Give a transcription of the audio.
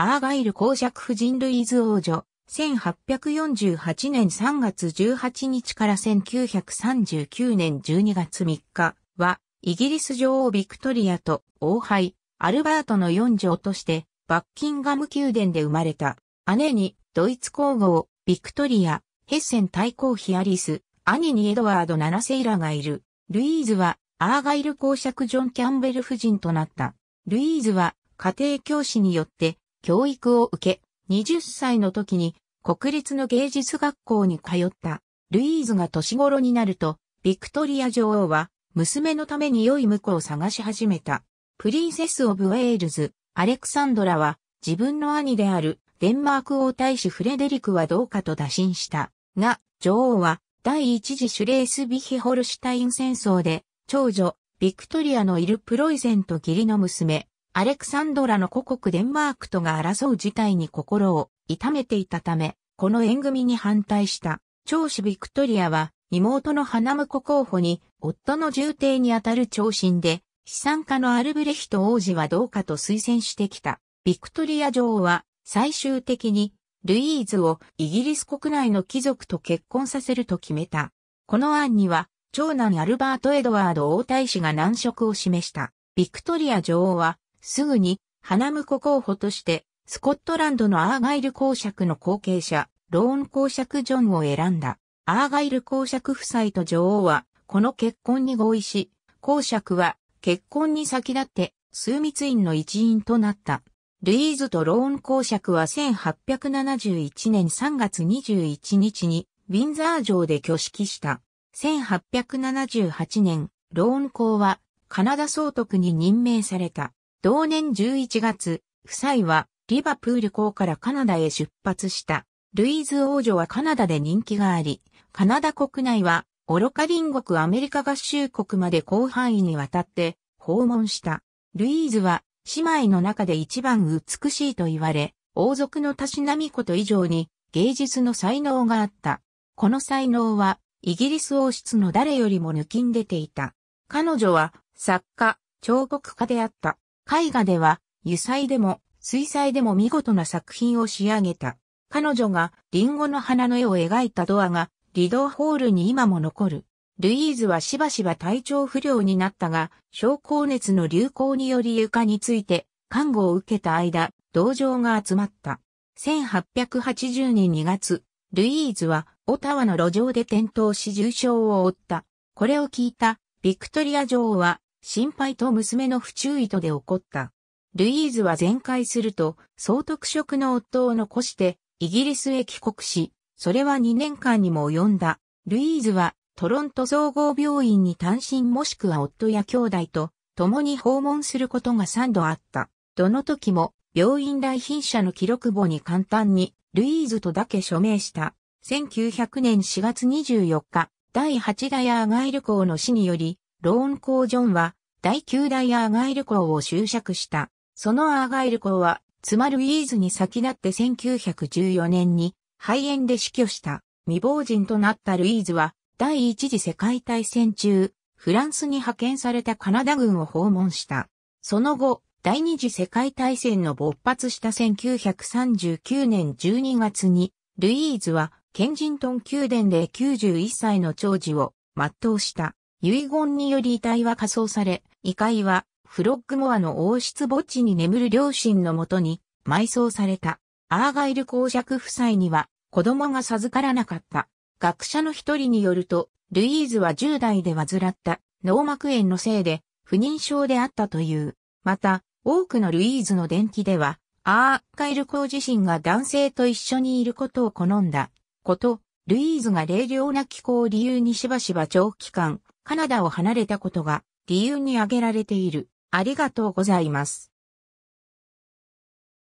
アーガイル公爵夫人ルイーズ王女、1848年3月18日から1939年12月3日は、イギリス女王ビクトリアと王妃、アルバートの四女として、バッキンガム宮殿で生まれた。姉に、ドイツ皇后、ビクトリア、ヘッセン対抗ヒアリス、兄にエドワード7世らがいる。ルイーズは、アーガイル公爵ジョン・キャンベル夫人となった。ルイーズは、家庭教師によって、教育を受け、20歳の時に国立の芸術学校に通った。ルイーズが年頃になると、ビクトリア女王は娘のために良い婿を探し始めた。プリンセス・オブ・ウェールズ、アレクサンドラは自分の兄であるデンマーク王太子フレデリクはどうかと打診した。が、女王は第一次シュレースビヒホルシュタイン戦争で長女、ビクトリアのいるプロイセンと義理の娘、アレクサンドラの故国デンマークとが争う事態に心を痛めていたため、この縁組に反対した長子ビクトリアは妹の花婿候補に夫の重帝にあたる長身で資産家のアルブレヒト王子はどうかと推薦してきた。ビクトリア女王は最終的にルイーズをイギリス国内の貴族と結婚させると決めた。この案には長男アルバート・エドワード王太子が難色を示した。ビクトリア女王はすぐに、花婿候補として、スコットランドのアーガイル公爵の後継者、ローン公爵ジョンを選んだ。アーガイル公爵夫妻と女王は、この結婚に合意し、公爵は、結婚に先立って、枢密院の一員となった。ルイーズとローン公爵は1871年3月21日に、ウィンザー城で挙式した。1878年、ローン公は、カナダ総督に任命された。同年11月、夫妻はリバプール港からカナダへ出発した。ルイーズ王女はカナダで人気があり、カナダ国内は愚か隣国アメリカ合衆国まで広範囲にわたって訪問した。ルイーズは姉妹の中で一番美しいと言われ、王族のたしなみこと以上に芸術の才能があった。この才能はイギリス王室の誰よりも抜きん出ていた。彼女は作家、彫刻家であった。絵画では、油彩でも、水彩でも見事な作品を仕上げた。彼女がリンゴの花の絵を描いたドアが、リドーホールに今も残る。ルイーズはしばしば体調不良になったが、症候熱の流行により床について、看護を受けた間、同情が集まった。1880年2月、ルイーズは、オタワの路上で転倒し重傷を負った。これを聞いた、ビクトリア女王は、心配と娘の不注意とで起こった。ルイーズは全開すると、総督職の夫を残して、イギリスへ帰国し、それは2年間にも及んだ。ルイーズは、トロント総合病院に単身もしくは夫や兄弟と、共に訪問することが3度あった。どの時も、病院来賓者の記録簿に簡単に、ルイーズとだけ署名した。1900年4月24日、第8代アーガイル公の死により、ローンージョンは、第9代アーガイル公を就着した。そのアーガイル公は、妻ルイーズに先立って1914年に肺炎で死去した。未亡人となったルイーズは、第一次世界大戦中、フランスに派遣されたカナダ軍を訪問した。その後、第二次世界大戦の勃発した1939年12月に、ルイーズはケンジントン宮殿で91歳の長寿を全うした。遺言により遺体は火葬され、遺骸はフロッグモアの王室墓地に眠る両親のもとに埋葬された。アーガイル公爵夫妻には子供が授からなかった。学者の一人によると、ルイーズは10代で患った脳膜炎のせいで不妊症であったという。また、多くのルイーズの伝記では、アーガイル公自身が男性と一緒にいることを好んだこと、ルイーズが冷涼な気候を理由にしばしば長期間、カナダを離れたことが理由に挙げられている。ありがとうございます。